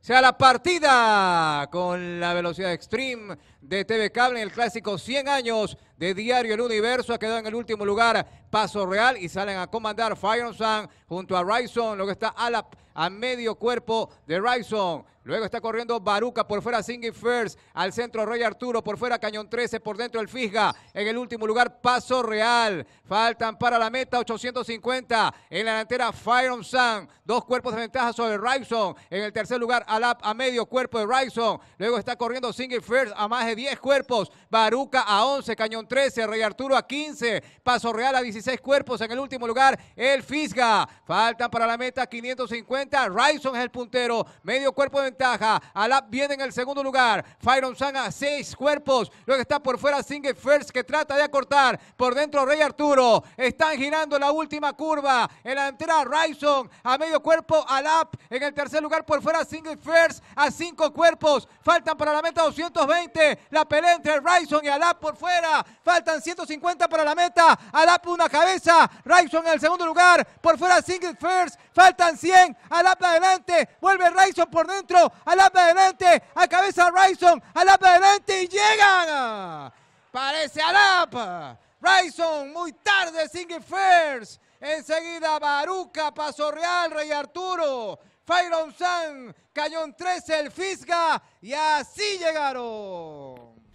sea la partida con la velocidad extreme de TV Cable en el clásico 100 años de Diario El Universo. Ha quedado en el último lugar Paso Real y salen a comandar Fire Sun junto a Ryson. Luego está Alap a medio cuerpo de Ryson. Luego está corriendo Baruca por fuera, Singing First. Al centro, Rey Arturo. Por fuera, Cañón 13. Por dentro, el Fisga. En el último lugar, Paso Real. Faltan para la meta, 850. En la delantera, Fire on Sun. Dos cuerpos de ventaja sobre Ryson. En el tercer lugar, Alap a medio cuerpo de Ryson. Luego está corriendo Singing First a más de 10 cuerpos. Baruca a 11. Cañón 13. Rey Arturo a 15. Paso Real a 16 cuerpos. En el último lugar, el Fisga. Faltan para la meta 550. Ryson es el puntero. Medio cuerpo de ventaja. Alap viene en el segundo lugar. Fyron a seis cuerpos. Luego está por fuera Single First que trata de acortar. Por dentro Rey Arturo. Están girando la última curva. En la entera, Ryson. A medio cuerpo Alap. En el tercer lugar por fuera Single First. A cinco cuerpos. Faltan para la meta 220. La pelea entre Ryson y Alap por fuera. Faltan 150 para la meta. Alap una cabeza. Ryson en el segundo lugar. Por fuera Single first, faltan 100, Alapa adelante, vuelve Raison por dentro, Alapa adelante, a cabeza Raison, Alapa adelante y llegan. Parece Alapa, Raison muy tarde, Single First. Enseguida Baruca, Paso Real, Rey Arturo, Fairon San, Cañón 13, el Fisga. Y así llegaron.